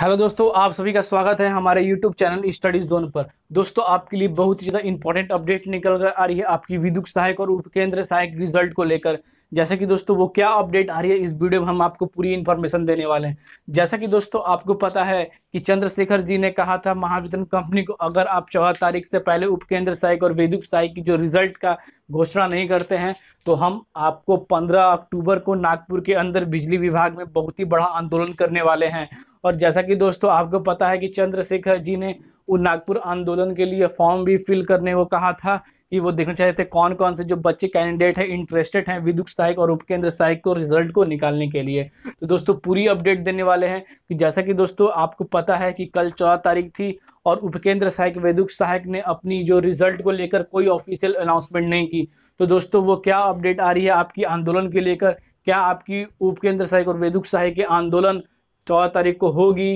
hello दोस्तों आप सभी का स्वागत है हमारे यूट्यूब चैनल स्टडीज जोन पर दोस्तों आपके लिए बहुत ही ज़्यादा इंपॉर्टेंट अपडेट निकल कर आ रही है आपकी विद्युत सहायक और उपकेंद्र सहायक रिजल्ट को लेकर जैसा कि दोस्तों वो क्या अपडेट आ रही है इस वीडियो में हम आपको पूरी इन्फॉर्मेशन देने वाले हैं जैसा कि दोस्तों आपको पता है कि चंद्रशेखर जी ने कहा था महावितरण कंपनी को अगर आप चौदह तारीख से पहले उपकेंद्र सहायक और विद्युत सहायक की जो रिजल्ट का घोषणा नहीं करते हैं तो हम आपको 15 अक्टूबर को नागपुर के अंदर बिजली विभाग में बहुत ही बड़ा आंदोलन करने वाले हैं और जैसा कि दोस्तों आपको पता है कि चंद्रशेखर जी ने उन नागपुर आंदोलन के लिए फॉर्म भी फिल करने को कहा था कि वो देखना चाहते थे कौन कौन से जो बच्चे कैंडिडेट हैं इंटरेस्टेड हैं विदुक सहायक और उपकेंद्र सहायक को रिजल्ट को निकालने के लिए तो दोस्तों पूरी अपडेट देने वाले हैं कि जैसा कि दोस्तों आपको पता है कि कल चौदह तारीख थी और उपकेंद्र सहायक वेदुक सहायक ने अपनी जो रिजल्ट को लेकर कोई ऑफिशियल अनाउंसमेंट नहीं की तो दोस्तों वो क्या अपडेट आ रही है आपकी आंदोलन के लेकर क्या आपकी उपकेंद्र सहायक और वेदुक सहायक के आंदोलन चौदह तारीख को होगी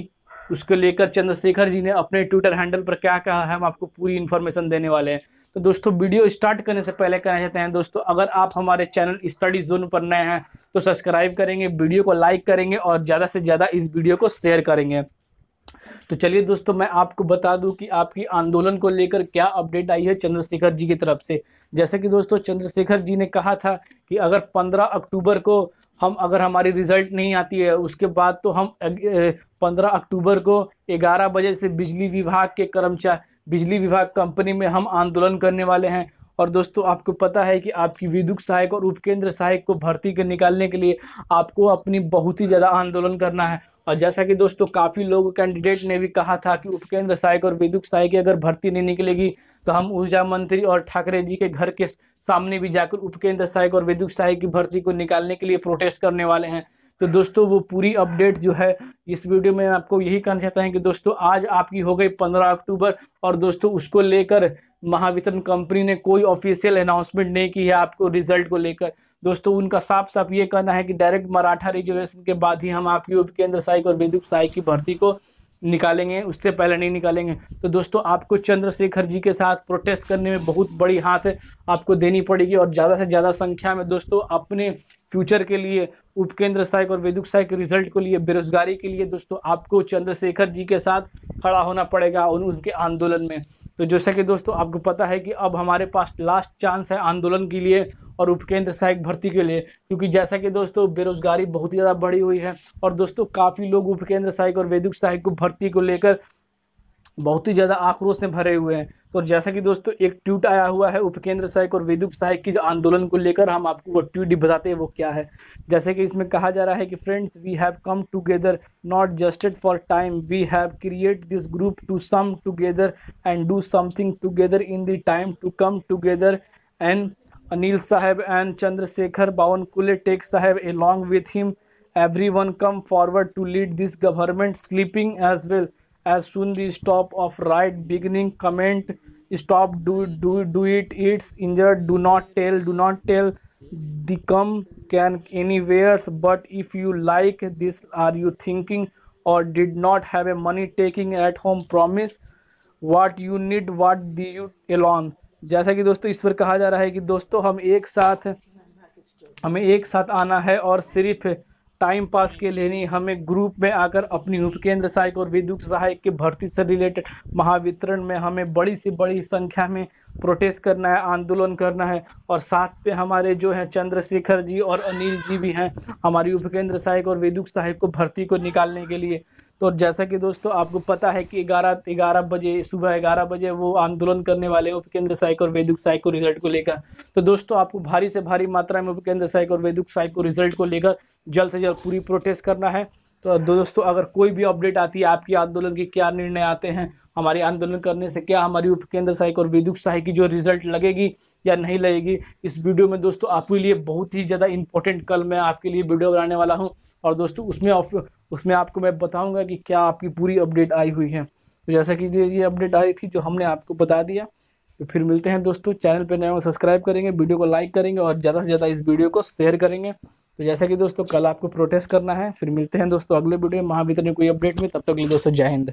उसको लेकर चंद्रशेखर जी ने अपने ट्विटर हैंडल पर क्या कहा है हम आपको पूरी इन्फॉर्मेशन देने वाले हैं तो दोस्तों वीडियो स्टार्ट करने से पहले कहना चाहते हैं दोस्तों अगर आप हमारे चैनल स्टडी जोन पर नए हैं तो सब्सक्राइब करेंगे वीडियो को लाइक करेंगे और ज़्यादा से ज़्यादा इस वीडियो को शेयर करेंगे तो चलिए दोस्तों मैं आपको बता दूं कि आपकी आंदोलन को लेकर क्या अपडेट आई है चंद्रशेखर जी की तरफ से जैसे कि दोस्तों चंद्रशेखर जी ने कहा था कि अगर 15 अक्टूबर को हम अगर हमारी रिजल्ट नहीं आती है उसके बाद तो हम 15 अक्टूबर को 11 बजे से बिजली विभाग के कर्मचारी बिजली विभाग कंपनी में हम आंदोलन करने वाले हैं और दोस्तों आपको पता है कि आपकी विद्युत सहायक और उपकेंद्र सहायक को भर्ती के निकालने के लिए आपको अपनी बहुत ही ज़्यादा आंदोलन करना है और जैसा कि दोस्तों काफ़ी लोग कैंडिडेट ने भी कहा था कि उपकेंद्र सहायक और विद्युत सहायक की अगर भर्ती नहीं निकलेगी तो हम ऊर्जा मंत्री और ठाकरे जी के घर के सामने भी जाकर उपकेंद्र सहायक और विद्युत सहायक की भर्ती को निकालने के लिए प्रोटेस्ट करने वाले हैं तो दोस्तों वो पूरी अपडेट जो है इस वीडियो में आपको यही कहना चाहता है कि दोस्तों आज आपकी हो गई पंद्रह अक्टूबर और दोस्तों उसको लेकर महावितरण कंपनी ने कोई ऑफिशियल अनाउंसमेंट नहीं की है आपको रिजल्ट को लेकर दोस्तों उनका साफ साफ ये कहना है कि डायरेक्ट मराठा रिजर्वेशन के बाद ही हम आपकी उपकेंद्र केंद्र सहायक और विद्युत सहायक की भर्ती को निकालेंगे उससे पहले नहीं निकालेंगे तो दोस्तों आपको चंद्रशेखर जी के साथ प्रोटेस्ट करने में बहुत बड़ी हाथ आपको देनी पड़ेगी और ज़्यादा से ज़्यादा संख्या में दोस्तों अपने फ्यूचर के लिए उपकेंद्र सहायक और वेदुक सहायक के रिजल्ट के लिए बेरोजगारी के लिए दोस्तों आपको चंद्रशेखर जी के साथ खड़ा होना पड़ेगा और उनके आंदोलन में तो जैसा कि दोस्तों आपको पता है कि अब हमारे पास लास्ट चांस है आंदोलन के लिए और उपकेंद्र सहायक भर्ती के लिए क्योंकि जैसा कि दोस्तों बेरोजगारी बहुत ही ज़्यादा बढ़ी हुई है और दोस्तों काफ़ी लोग उपकेंद्र सहायक और वैदिक सहायक को भर्ती को लेकर बहुत ही ज़्यादा आक्रोश से भरे हुए हैं तो जैसा कि दोस्तों एक ट्वीट आया हुआ है उपकेंद्र सहायक और विद्युत सहायक की जो आंदोलन को लेकर हम आपको वो ट्वीट बताते हैं वो क्या है जैसे कि इसमें कहा जा रहा है कि friends we have come together not just for time we have create this group to some together and do something together in the time to come together and Anil Sahab and Chandrashekhar Bawankule take Saheb along with him every one come forward to lead this government sleeping as well as soon the stop of right beginning comment stop do do do it it's injured do not tell do not tell the come can anywheres but if you like this are you thinking or did not have a money taking at home promise what you need what do you alone जैसा कि दोस्तों इस पर कहा जा रहा है कि दोस्तों हम एक साथ हमें एक साथ आना है और सिर्फ टाइम पास के लिए नहीं हमें ग्रुप में आकर अपनी उपकेंद्र सहायक और विद्युत सहायक की भर्ती से रिलेटेड महावितरण में हमें बड़ी से बड़ी संख्या में प्रोटेस्ट करना है आंदोलन करना है और साथ पे हमारे जो हैं चंद्रशेखर जी और अनिल जी भी हैं हमारी उपकेंद्र सहायक और विद्युत सहायक को भर्ती को निकालने के लिए तो जैसा कि दोस्तों आपको पता है कि ग्यारह ग्यारह बजे सुबह ग्यारह बजे वो आंदोलन करने वाले उपकेंद्र सहायक और वैदिक सहायक को रिजल्ट को लेकर तो दोस्तों आपको भारी से भारी मात्रा में उपकेंद्र सहायक और वैदिक सहायक को रिजल्ट को लेकर जल्द से जल्द और पूरी प्रोटेस्ट करना है तो दोस्तों अगर कोई भी अपडेट आती है आपके आंदोलन के क्या निर्णय आते हैं हमारे आंदोलन करने से क्या हमारी उपेंद्र सहायक और विद्युत सहायक की जो रिजल्ट लगेगी या नहीं लगेगी इस वीडियो में दोस्तों आपके लिए बहुत ही ज़्यादा इंपॉर्टेंट कल मैं आपके लिए वीडियो बनाने वाला हूँ और दोस्तों उसमें उसमें आपको मैं बताऊँगा कि क्या आपकी पूरी अपडेट आई हुई है तो जैसा कि ये अपडेट आई थी जो हमने आपको बता दिया तो फिर मिलते हैं दोस्तों चैनल पर नए सब्सक्राइब करेंगे वीडियो को लाइक करेंगे और ज़्यादा से ज़्यादा इस वीडियो को शेयर करेंगे तो जैसा कि दोस्तों कल आपको प्रोटेस्ट करना है फिर मिलते हैं दोस्तों अगले वीडियो में महावितरण कोई अपडेट में तब तक तो लिए दोस्तों जय हिंद